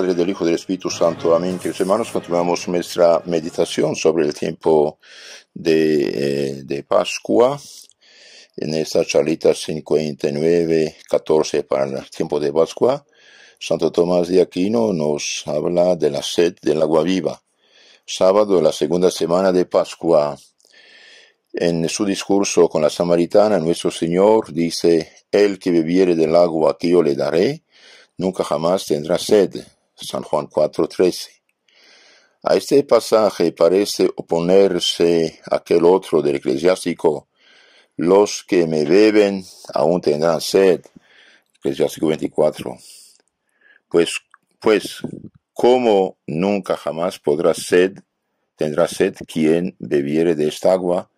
Padre, del Hijo del Espíritu Santo. Amén. Queridos hermanos, continuamos nuestra meditación sobre el tiempo de, eh, Pascua en esta charlita 59, 14 para el tiempo de Pascua. Santo Tomás de Aquino nos habla de la sed del agua viva. Sábado, la segunda semana de Pascua. En su discurso con la samaritana, nuestro Señor dice, El que bebiere del agua que yo le daré, nunca jamás tendrá sed. San Juan 4:13. A este pasaje parece oponerse aquel otro del eclesiástico, los que me beben aún tendrán sed, eclesiástico 24. Pues, pues, como nunca jamás podrá sed, tendrá sed quien bebiere de esta agua,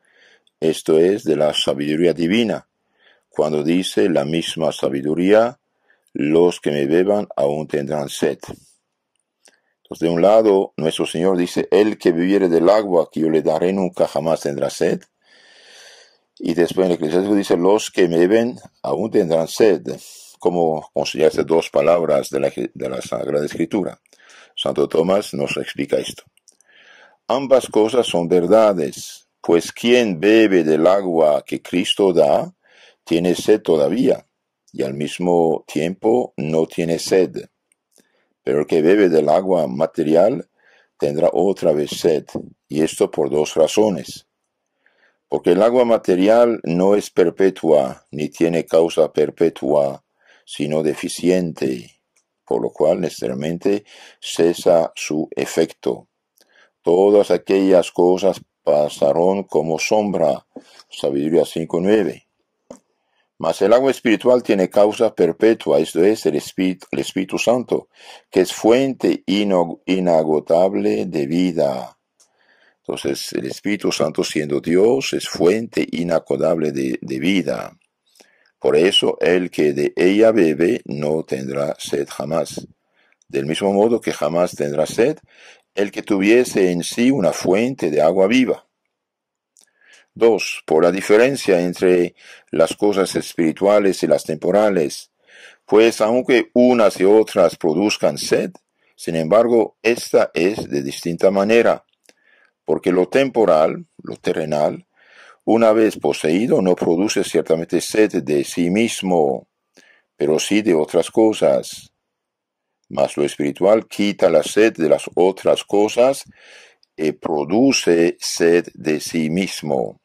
esto es, de la sabiduría divina, cuando dice la misma sabiduría, los que me beban aún tendrán sed. Pues, de un lado, nuestro Señor dice, el que bebiere del agua que yo le daré nunca jamás tendrá sed. Y después en el Eclesiástico dice, los que beben aún tendrán sed. Como estas dos palabras de la, de la Sagrada Escritura. Santo Tomás nos explica esto. Ambas cosas son verdades, pues quien bebe del agua que Cristo da, tiene sed todavía, y al mismo tiempo no tiene sed pero el que bebe del agua material tendrá otra vez sed, y esto por dos razones. Porque el agua material no es perpetua, ni tiene causa perpetua, sino deficiente, por lo cual necesariamente cesa su efecto. Todas aquellas cosas pasaron como sombra. Sabiduría 5.9. Mas el agua espiritual tiene causa perpetua, esto es el Espíritu, Santo, que es fuente inagotable de vida. Entonces, el Espíritu Santo siendo Dios es fuente inagotable de vida. Por eso, el que de ella bebe no tendrá sed jamás. Del mismo modo que jamás tendrá sed el que tuviese en sí una fuente de agua viva. 2. por la diferencia entre las cosas espirituales y las temporales. Pues aunque unas y otras produzcan sed, sin embargo, esta es de distinta manera, porque lo temporal, lo terrenal, una vez poseído no produce ciertamente sed de sí mismo, pero sí de otras cosas. Mas lo espiritual quita la sed de las otras cosas y produce sed de sí mismo.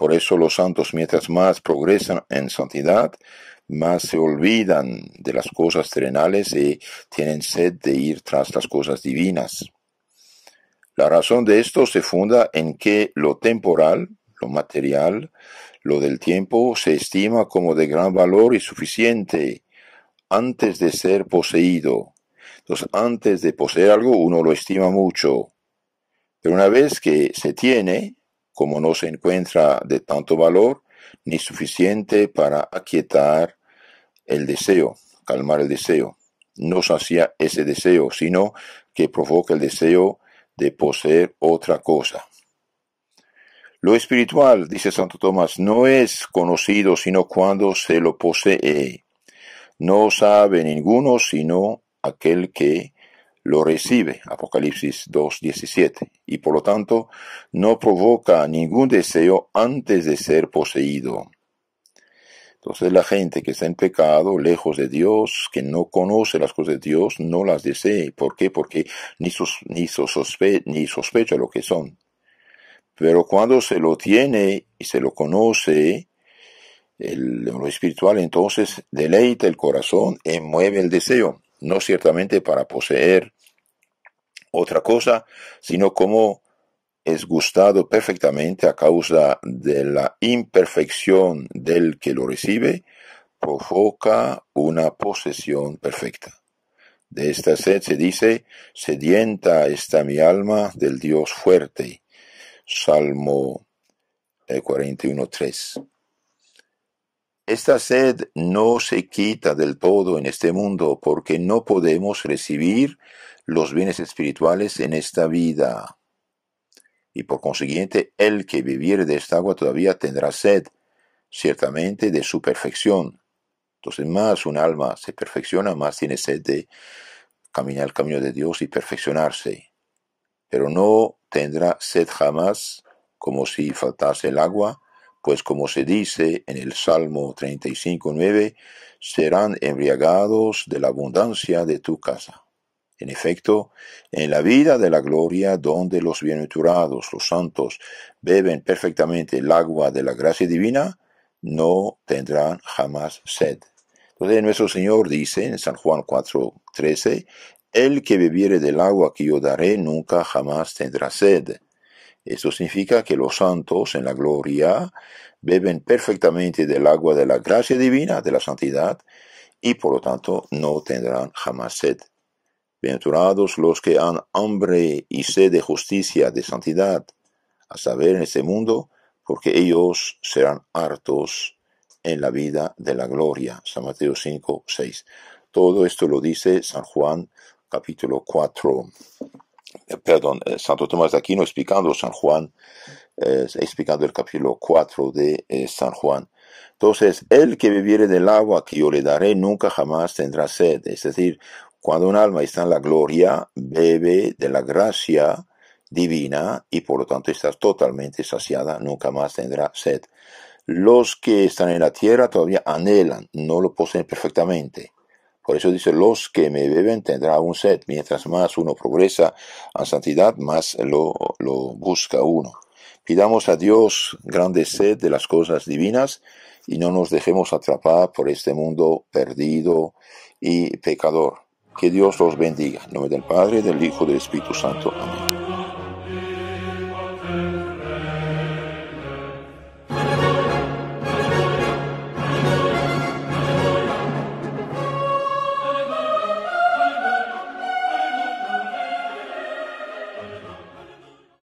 Por eso los santos, mientras más progresan en santidad, más se olvidan de las cosas terrenales y tienen sed de ir tras las cosas divinas. La razón de esto se funda en que lo temporal, lo material, lo del tiempo se estima como de gran valor y suficiente antes de ser poseído. Entonces, antes de poseer algo, uno lo estima mucho. Pero una vez que se tiene, como no se encuentra de tanto valor ni suficiente para aquietar el deseo, calmar el deseo. No sacia ese deseo, sino que provoca el deseo de poseer otra cosa. Lo espiritual, dice Santo Tomás, no es conocido sino cuando se lo posee. No sabe ninguno sino aquel que lo recibe, Apocalipsis 2.17, y por lo tanto no provoca ningún deseo antes de ser poseído. Entonces la gente que está en pecado, lejos de Dios, que no conoce las cosas de Dios, no las desee. ¿Por qué? Porque ni, ni, sospecha lo que son. Pero cuando se lo tiene y se lo conoce, el, lo espiritual entonces deleita el corazón y mueve el deseo no ciertamente para poseer otra cosa, sino como es gustado perfectamente a causa de la imperfección del que lo recibe, provoca una posesión perfecta. De esta sed se dice, sedienta está mi alma del Dios fuerte. Salmo 41.3. Eh, esta sed no se quita del todo en este mundo porque no podemos recibir los bienes espirituales en esta vida. Y por consiguiente, el que viviere de esta agua todavía tendrá sed, ciertamente de su perfección. Entonces, más un alma se perfecciona, más tiene sed de caminar el camino de Dios y perfeccionarse. Pero no tendrá sed jamás, como si faltase el agua, pues como se dice en el Salmo 35.9, serán embriagados de la abundancia de tu casa. En efecto, en la vida de la gloria, donde los bienaventurados, los santos, beben perfectamente el agua de la gracia divina, no tendrán jamás sed. Entonces nuestro Señor dice en San Juan 4.13, El que bebiere del agua que yo daré nunca jamás tendrá sed esto significa que los santos en la gloria beben perfectamente del agua de la gracia divina, de la santidad, y por lo tanto no tendrán jamás sed. Bienaventurados los que han hambre y sed de justicia, de santidad, a saber, en este mundo, porque ellos serán hartos en la vida de la gloria. San Mateo 5, 6. Todo esto lo dice San Juan capítulo 4 perdón, eh, Santo Tomás de Aquino explicando San Juan, eh, explicando el capítulo 4 de eh, San Juan. Entonces, el que bebiere del agua que yo le daré nunca jamás tendrá sed. Es decir, cuando un alma está en la gloria, bebe de la gracia divina y por lo tanto está totalmente saciada, nunca más tendrá sed. Los que están en la tierra todavía anhelan, no lo poseen perfectamente por eso dice, los que me beben tendrán un sed. Mientras más uno progresa a santidad, más lo, busca uno. Pidamos a Dios grande sed de las cosas divinas y no nos dejemos atrapar por este mundo perdido y pecador. Que Dios los bendiga. En nombre del Padre, del Hijo y del Espíritu Santo. Amén.